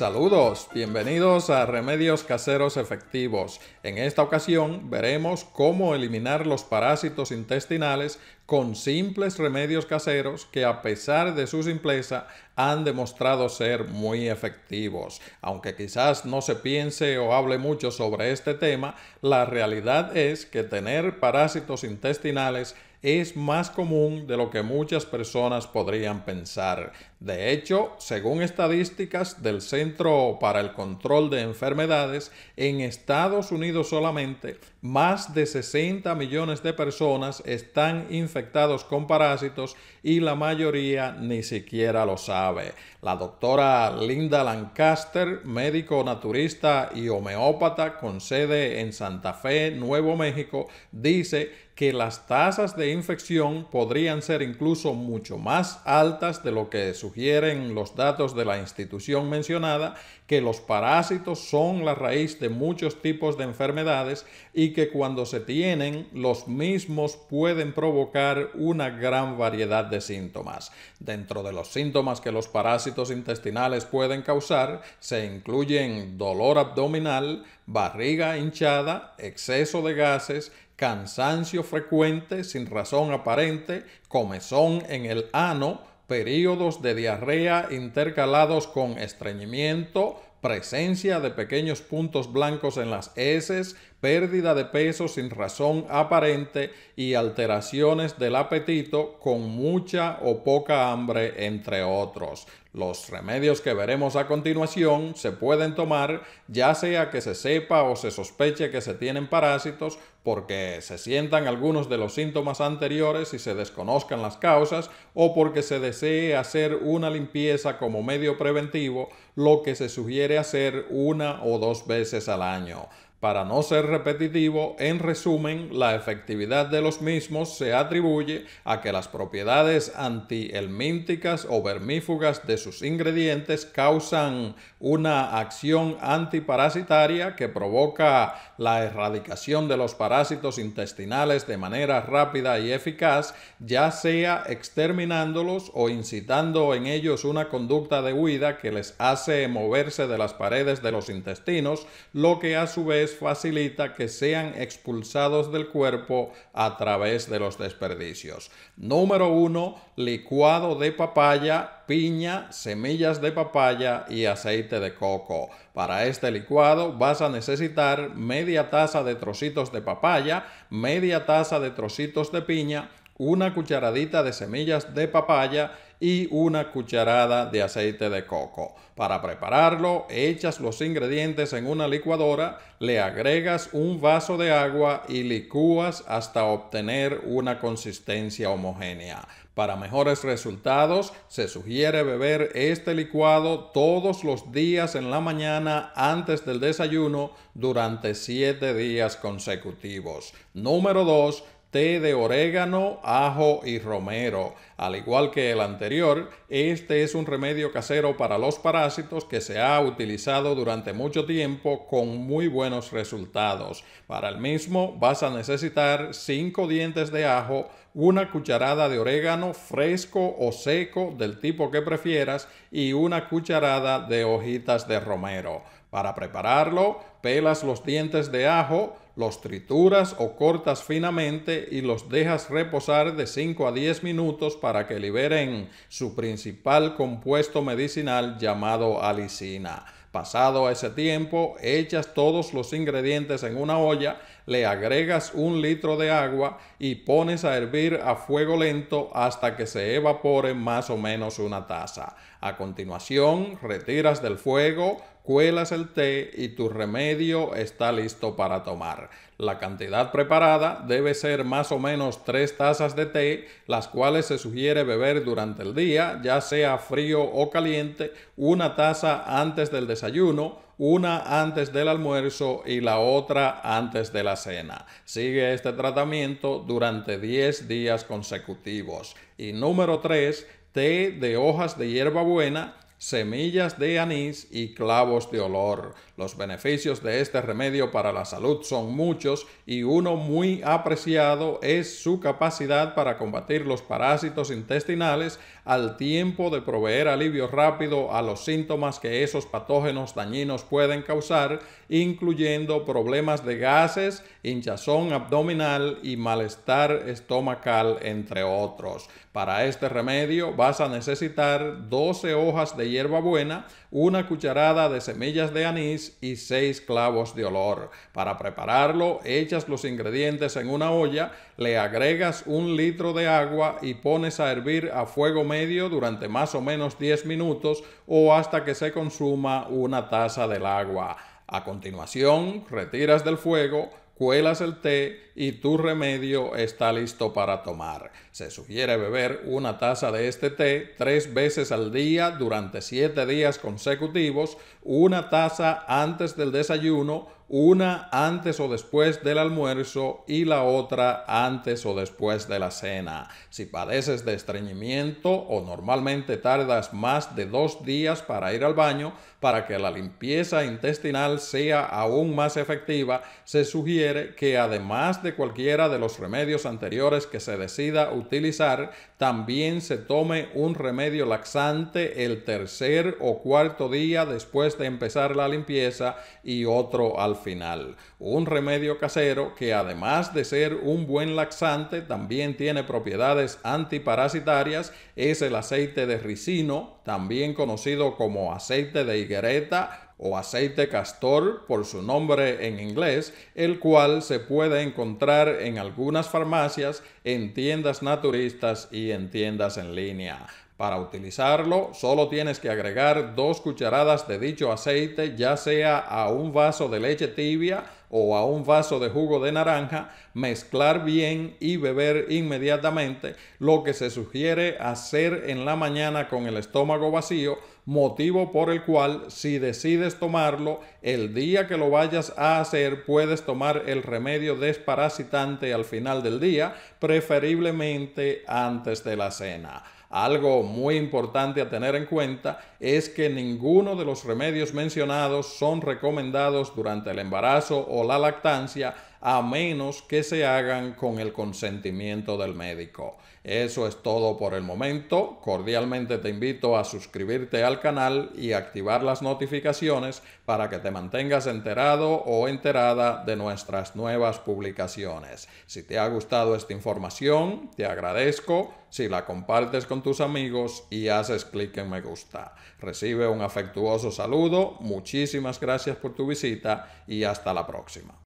Saludos, bienvenidos a Remedios Caseros Efectivos. En esta ocasión veremos cómo eliminar los parásitos intestinales con simples remedios caseros que a pesar de su simpleza han demostrado ser muy efectivos. Aunque quizás no se piense o hable mucho sobre este tema, la realidad es que tener parásitos intestinales es más común de lo que muchas personas podrían pensar. De hecho, según estadísticas del Centro para el Control de Enfermedades, en Estados Unidos solamente más de 60 millones de personas están infectados con parásitos y la mayoría ni siquiera lo sabe. La doctora Linda Lancaster, médico naturista y homeópata con sede en Santa Fe, Nuevo México, dice que las tasas de infección podrían ser incluso mucho más altas de lo que sugieren los datos de la institución mencionada, que los parásitos son la raíz de muchos tipos de enfermedades y que cuando se tienen los mismos pueden provocar una gran variedad de síntomas. Dentro de los síntomas que los parásitos intestinales pueden causar se incluyen dolor abdominal, barriga hinchada, exceso de gases, cansancio frecuente sin razón aparente, comezón en el ano, periodos de diarrea intercalados con estreñimiento, presencia de pequeños puntos blancos en las heces, pérdida de peso sin razón aparente y alteraciones del apetito con mucha o poca hambre, entre otros. Los remedios que veremos a continuación se pueden tomar ya sea que se sepa o se sospeche que se tienen parásitos porque se sientan algunos de los síntomas anteriores y se desconozcan las causas o porque se desee hacer una limpieza como medio preventivo, lo que se sugiere hacer una o dos veces al año. Para no ser repetitivo, en resumen, la efectividad de los mismos se atribuye a que las propiedades antihelmínticas o vermífugas de sus ingredientes causan una acción antiparasitaria que provoca la erradicación de los parásitos intestinales de manera rápida y eficaz, ya sea exterminándolos o incitando en ellos una conducta de huida que les hace moverse de las paredes de los intestinos, lo que a su vez facilita que sean expulsados del cuerpo a través de los desperdicios. Número 1. Licuado de papaya, piña, semillas de papaya y aceite de coco. Para este licuado vas a necesitar media taza de trocitos de papaya, media taza de trocitos de piña, una cucharadita de semillas de papaya y una cucharada de aceite de coco. Para prepararlo, echas los ingredientes en una licuadora, le agregas un vaso de agua y licúas hasta obtener una consistencia homogénea. Para mejores resultados, se sugiere beber este licuado todos los días en la mañana antes del desayuno durante 7 días consecutivos. Número 2 té de orégano, ajo y romero. Al igual que el anterior, este es un remedio casero para los parásitos que se ha utilizado durante mucho tiempo con muy buenos resultados. Para el mismo vas a necesitar 5 dientes de ajo, una cucharada de orégano fresco o seco del tipo que prefieras y una cucharada de hojitas de romero. Para prepararlo, pelas los dientes de ajo, los trituras o cortas finamente y los dejas reposar de 5 a 10 minutos para que liberen su principal compuesto medicinal llamado alicina. Pasado ese tiempo, echas todos los ingredientes en una olla, le agregas un litro de agua y pones a hervir a fuego lento hasta que se evapore más o menos una taza. A continuación, retiras del fuego, cuelas el té y tu remedio está listo para tomar. La cantidad preparada debe ser más o menos 3 tazas de té, las cuales se sugiere beber durante el día, ya sea frío o caliente, una taza antes del desayuno, una antes del almuerzo y la otra antes de la cena. Sigue este tratamiento durante 10 días consecutivos. Y número 3, té de hojas de hierbabuena, semillas de anís y clavos de olor. Los beneficios de este remedio para la salud son muchos y uno muy apreciado es su capacidad para combatir los parásitos intestinales al tiempo de proveer alivio rápido a los síntomas que esos patógenos dañinos pueden causar, incluyendo problemas de gases, hinchazón abdominal y malestar estomacal, entre otros. Para este remedio vas a necesitar 12 hojas de hierbabuena, una cucharada de semillas de anís, y seis clavos de olor. Para prepararlo, echas los ingredientes en una olla, le agregas un litro de agua y pones a hervir a fuego medio durante más o menos 10 minutos o hasta que se consuma una taza del agua. A continuación, retiras del fuego, cuelas el té y tu remedio está listo para tomar. Se sugiere beber una taza de este té tres veces al día durante siete días consecutivos, una taza antes del desayuno, una antes o después del almuerzo y la otra antes o después de la cena. Si padeces de estreñimiento o normalmente tardas más de dos días para ir al baño, para que la limpieza intestinal sea aún más efectiva, se sugiere que además de cualquiera de los remedios anteriores que se decida utilizar, también se tome un remedio laxante el tercer o cuarto día después de empezar la limpieza y otro al final. Un remedio casero que además de ser un buen laxante, también tiene propiedades antiparasitarias, es el aceite de ricino, también conocido como aceite de higuereta o aceite castor por su nombre en inglés, el cual se puede encontrar en algunas farmacias, en tiendas naturistas y en tiendas en línea. Para utilizarlo, solo tienes que agregar dos cucharadas de dicho aceite, ya sea a un vaso de leche tibia o a un vaso de jugo de naranja, mezclar bien y beber inmediatamente, lo que se sugiere hacer en la mañana con el estómago vacío motivo por el cual si decides tomarlo, el día que lo vayas a hacer puedes tomar el remedio desparasitante al final del día, preferiblemente antes de la cena. Algo muy importante a tener en cuenta es que ninguno de los remedios mencionados son recomendados durante el embarazo o la lactancia, a menos que se hagan con el consentimiento del médico. Eso es todo por el momento. Cordialmente te invito a suscribirte al canal y activar las notificaciones para que te mantengas enterado o enterada de nuestras nuevas publicaciones. Si te ha gustado esta información, te agradezco si la compartes con tus amigos y haces clic en me gusta. Recibe un afectuoso saludo, muchísimas gracias por tu visita y hasta la próxima.